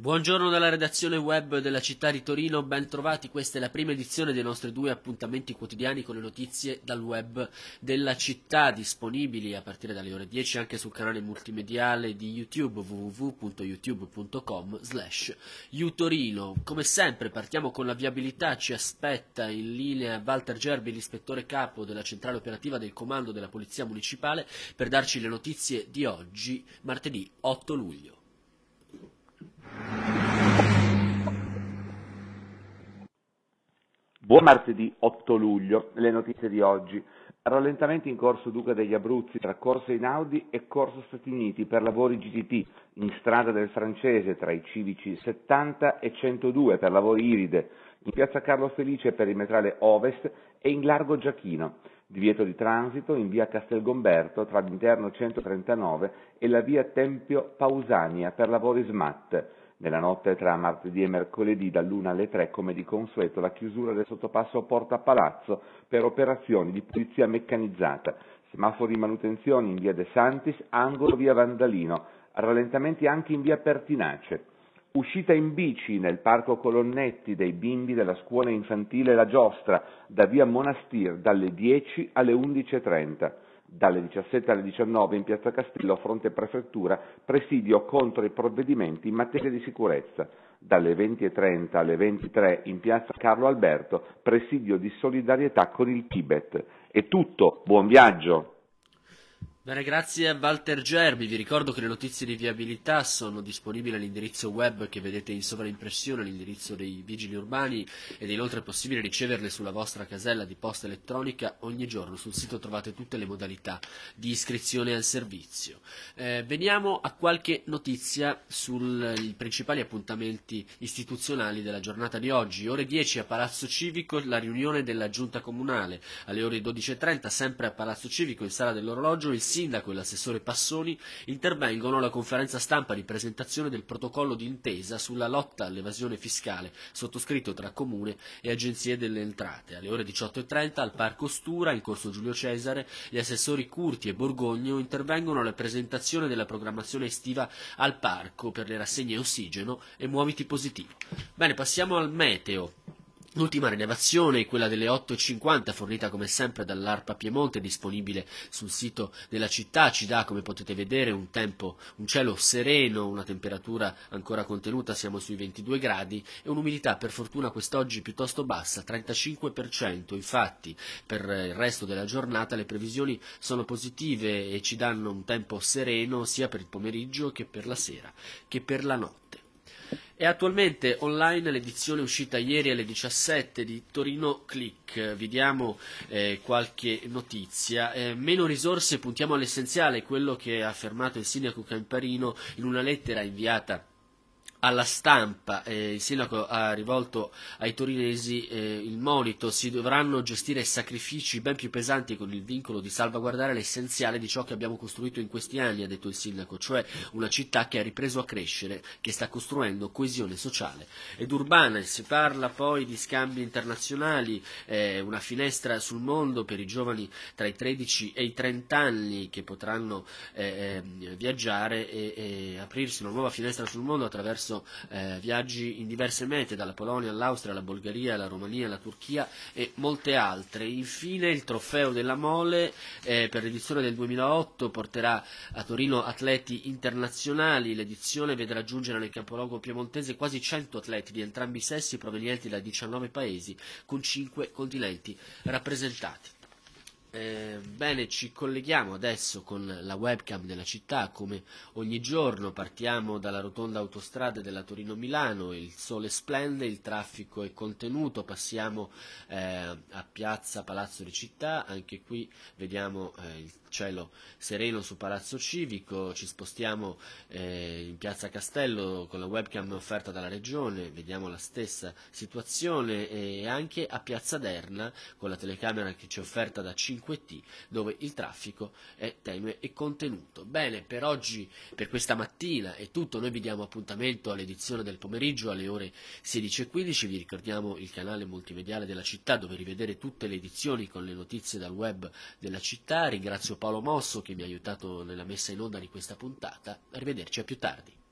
Buongiorno dalla redazione web della città di Torino, bentrovati, questa è la prima edizione dei nostri due appuntamenti quotidiani con le notizie dal web della città, disponibili a partire dalle ore 10 anche sul canale multimediale di YouTube www.youtube.com slash utorino. Come sempre partiamo con la viabilità, ci aspetta in linea Walter Gerbi, l'ispettore capo della centrale operativa del comando della Polizia Municipale, per darci le notizie di oggi, martedì 8 luglio. Buon martedì 8 luglio, le notizie di oggi. Rallentamenti in corso Duca degli Abruzzi tra corso Inaudi e corso Statiniti per lavori GTT, in strada del Francese tra i civici 70 e 102 per lavori Iride, in piazza Carlo Felice perimetrale Ovest e in largo Giachino. Divieto di transito in via Castelgomberto tra l'interno 139 e la via Tempio Pausania per lavori SMAT nella notte tra martedì e mercoledì dall'1 alle 3 come di consueto la chiusura del sottopasso Porta Palazzo per operazioni di pulizia meccanizzata, semafori di manutenzione in via De Santis, angolo via Vandalino, rallentamenti anche in via Pertinace. Uscita in bici nel parco Colonnetti dei bimbi della scuola infantile La Giostra da via Monastir dalle 10 alle 11.30 dalle 17 alle 19 in piazza Castello, fronte prefettura, presidio contro i provvedimenti in materia di sicurezza, dalle 20.30 alle 23 in piazza Carlo Alberto, presidio di solidarietà con il Tibet. È tutto, buon viaggio! Bene, grazie a Walter Gerbi. Vi ricordo che le notizie di viabilità sono disponibili all'indirizzo web che vedete in sovraimpressione, all'indirizzo dei vigili urbani ed inoltre è possibile riceverle sulla vostra casella di posta elettronica ogni giorno. Sul sito trovate tutte le modalità di iscrizione al servizio. Eh, veniamo a qualche notizia sui principali appuntamenti istituzionali della giornata di oggi. Ore 10 a Palazzo Civico la riunione della Giunta Comunale. Alle ore 12.30 sempre a Palazzo Civico in sala dell'orologio il sindaco e l'assessore Passoni intervengono alla conferenza stampa di presentazione del protocollo d'intesa sulla lotta all'evasione fiscale, sottoscritto tra Comune e Agenzie delle Entrate. Alle ore 18.30 al Parco Stura, in corso Giulio Cesare, gli assessori Curti e Borgogno intervengono alla presentazione della programmazione estiva al Parco per le rassegne ossigeno e muoviti positivo. Bene, passiamo al meteo. L'ultima rilevazione è quella delle 8.50 fornita come sempre dall'ARPA Piemonte disponibile sul sito della città, ci dà come potete vedere un tempo, un cielo sereno, una temperatura ancora contenuta, siamo sui 22 gradi e un'umidità per fortuna quest'oggi piuttosto bassa, 35%, infatti per il resto della giornata le previsioni sono positive e ci danno un tempo sereno sia per il pomeriggio che per la sera che per la notte. È attualmente online l'edizione uscita ieri alle 17 di Torino Click. Vi diamo eh, qualche notizia. Eh, meno risorse, puntiamo all'essenziale, quello che ha affermato il sindaco Camparino in una lettera inviata alla stampa eh, il sindaco ha rivolto ai torinesi eh, il monito si dovranno gestire sacrifici ben più pesanti con il vincolo di salvaguardare l'essenziale di ciò che abbiamo costruito in questi anni, ha detto il sindaco, cioè una città che ha ripreso a crescere, che sta costruendo coesione sociale ed urbana. Si parla poi di scambi internazionali, eh, una finestra sul mondo per i giovani tra i 13 e i 30 anni che potranno eh, ehm, viaggiare e, e aprirsi una nuova finestra sul mondo attraverso successo, eh, viaggi in diverse mete, dalla Polonia all'Austria, alla Bulgaria, alla Romania, alla Turchia e molte altre. Infine il trofeo della Mole eh, per l'edizione del 2008 porterà a Torino atleti internazionali, l'edizione vedrà giungere nel capoluogo piemontese quasi 100 atleti di entrambi i sessi provenienti da 19 paesi con 5 continenti rappresentati. Eh, bene, ci colleghiamo adesso con la webcam della città, come ogni giorno partiamo dalla rotonda autostrada della Torino-Milano, il sole splende, il traffico è contenuto, passiamo eh, a piazza Palazzo di Città, anche qui vediamo eh, il cielo sereno su Palazzo Civico, ci spostiamo eh, in piazza Castello con la webcam offerta dalla Regione, vediamo la stessa situazione e anche a piazza Derna con la telecamera che ci è offerta da 5 il QT, dove il traffico è tenue e contenuto. Bene, per oggi, per questa mattina è tutto, noi vi diamo appuntamento all'edizione del pomeriggio alle ore 16.15, vi ricordiamo il canale multimediale della città dove rivedere tutte le edizioni con le notizie dal web della città, ringrazio Paolo Mosso che mi ha aiutato nella messa in onda di questa puntata, arrivederci a più tardi.